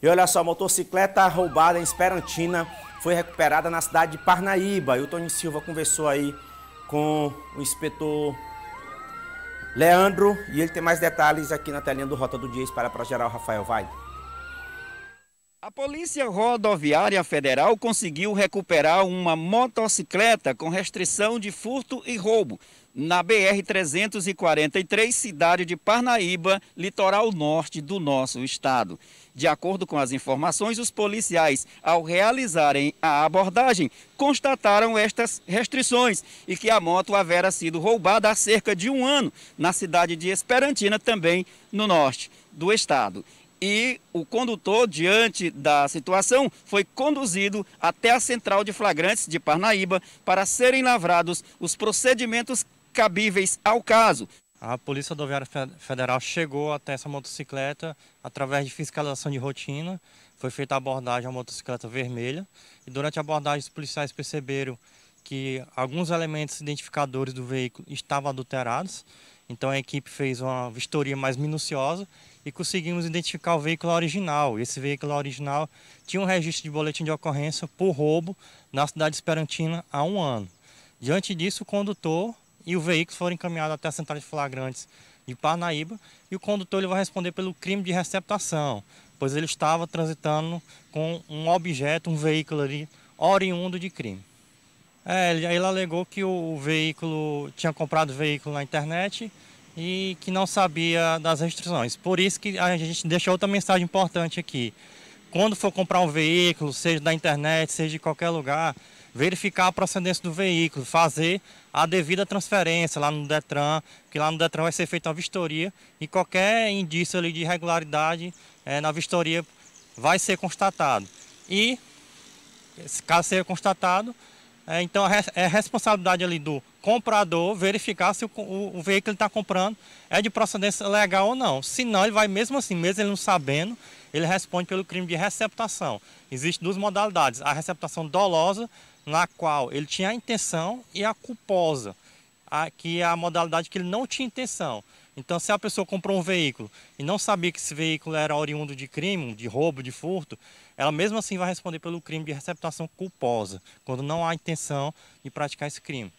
E olha só, motocicleta roubada em Esperantina foi recuperada na cidade de Parnaíba. E o Tony Silva conversou aí com o inspetor Leandro e ele tem mais detalhes aqui na telinha do Rota do Dias para a Geral Rafael Vai. A Polícia Rodoviária Federal conseguiu recuperar uma motocicleta com restrição de furto e roubo na BR-343, cidade de Parnaíba, litoral norte do nosso estado. De acordo com as informações, os policiais, ao realizarem a abordagem, constataram estas restrições e que a moto havera sido roubada há cerca de um ano na cidade de Esperantina, também no norte do estado e o condutor, diante da situação, foi conduzido até a central de flagrantes de Parnaíba para serem lavrados os procedimentos cabíveis ao caso. A Polícia Rodoviária Federal chegou até essa motocicleta através de fiscalização de rotina. Foi feita a abordagem à motocicleta vermelha e durante a abordagem os policiais perceberam que alguns elementos identificadores do veículo estavam adulterados então a equipe fez uma vistoria mais minuciosa e conseguimos identificar o veículo original. Esse veículo original tinha um registro de boletim de ocorrência por roubo na cidade de Esperantina há um ano. Diante disso, o condutor e o veículo foram encaminhados até a central de flagrantes de Parnaíba e o condutor ele vai responder pelo crime de receptação, pois ele estava transitando com um objeto, um veículo ali oriundo de crime. É, ele alegou que o veículo tinha comprado o veículo na internet e que não sabia das restrições. Por isso que a gente deixou outra mensagem importante aqui. Quando for comprar um veículo, seja da internet, seja de qualquer lugar, verificar a procedência do veículo, fazer a devida transferência lá no Detran, que lá no Detran vai ser feita uma vistoria e qualquer indício ali de irregularidade é, na vistoria vai ser constatado. E, caso seja constatado, é, então é responsabilidade ali do comprador verificar se o, o, o veículo que ele está comprando é de procedência legal ou não. Se não, ele vai mesmo assim, mesmo ele não sabendo, ele responde pelo crime de receptação. Existem duas modalidades, a receptação dolosa, na qual ele tinha a intenção, e a culposa, a, que é a modalidade que ele não tinha intenção. Então, se a pessoa comprou um veículo e não sabia que esse veículo era oriundo de crime, de roubo, de furto, ela mesmo assim vai responder pelo crime de receptação culposa, quando não há intenção de praticar esse crime.